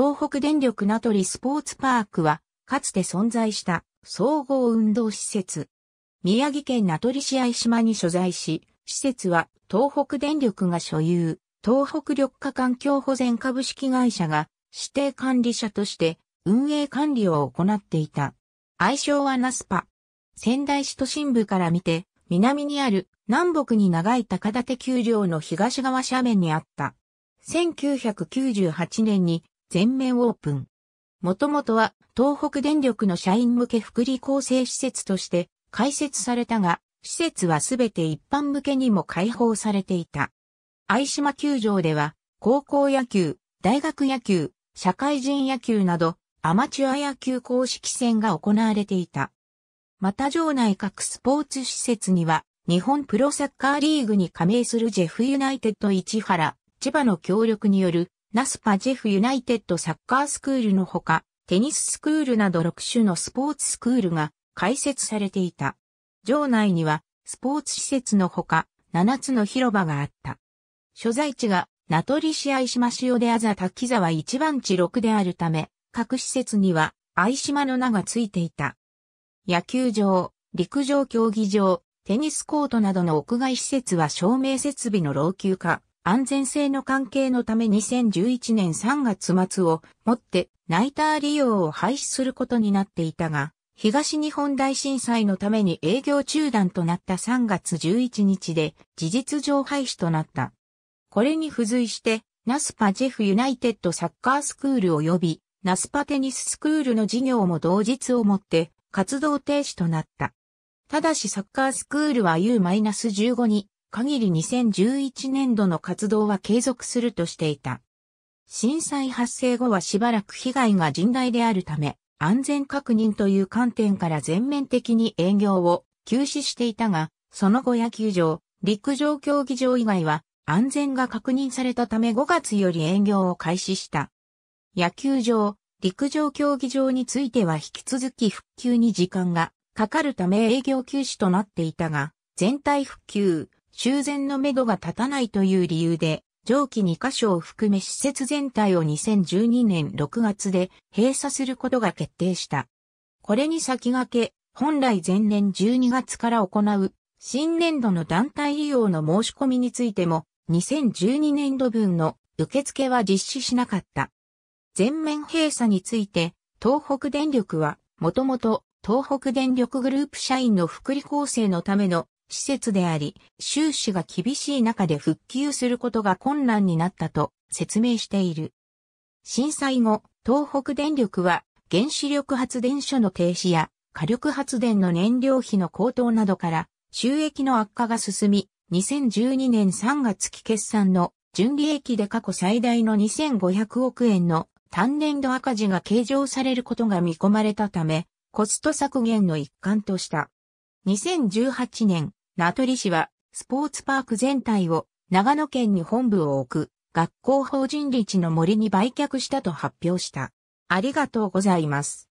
東北電力名取スポーツパークは、かつて存在した総合運動施設。宮城県名取市愛島に所在し、施設は東北電力が所有、東北緑化環境保全株式会社が指定管理者として運営管理を行っていた。愛称はナスパ。仙台市都心部から見て、南にある南北に長い高立丘陵の東側斜面にあった。1998年に全面オープン。もともとは東北電力の社員向け福利厚生施設として開設されたが、施設はすべて一般向けにも開放されていた。愛島球場では高校野球、大学野球、社会人野球などアマチュア野球公式戦が行われていた。また場内各スポーツ施設には日本プロサッカーリーグに加盟するジェフユナイテッド市原、千葉の協力によるナスパジェフユナイテッドサッカースクールのほか、テニススクールなど6種のスポーツスクールが開設されていた。場内にはスポーツ施設のほか7つの広場があった。所在地が名取市愛島塩であざ滝沢一番地6であるため、各施設には愛島の名がついていた。野球場、陸上競技場、テニスコートなどの屋外施設は照明設備の老朽化、安全性の関係のため2011年3月末をもってナイター利用を廃止することになっていたが、東日本大震災のために営業中断となった3月11日で事実上廃止となった。これに付随して、ナスパジェフユナイテッドサッカースクール及びナスパテニススクールの事業も同日をもって活動停止となった。ただしサッカースクールは U-15 に限り2011年度の活動は継続するとしていた。震災発生後はしばらく被害が甚大であるため、安全確認という観点から全面的に営業を休止していたが、その後野球場、陸上競技場以外は安全が確認されたため5月より営業を開始した。野球場、陸上競技場については引き続き復旧に時間がかかるため営業休止となっていたが、全体復旧、修繕のめどが立たないという理由で、上記2カ所を含め施設全体を2012年6月で閉鎖することが決定した。これに先駆け、本来前年12月から行う新年度の団体利用の申し込みについても、2012年度分の受付は実施しなかった。全面閉鎖について、東北電力は、もともと東北電力グループ社員の福利厚生のための施設であり、収支が厳しい中で復旧することが困難になったと説明している。震災後、東北電力は原子力発電所の停止や火力発電の燃料費の高騰などから収益の悪化が進み、2012年3月期決算の純利益で過去最大の2500億円の単年度赤字が計上されることが見込まれたため、コスト削減の一環とした。2018年、名取市は、スポーツパーク全体を長野県に本部を置く学校法人立の森に売却したと発表した。ありがとうございます。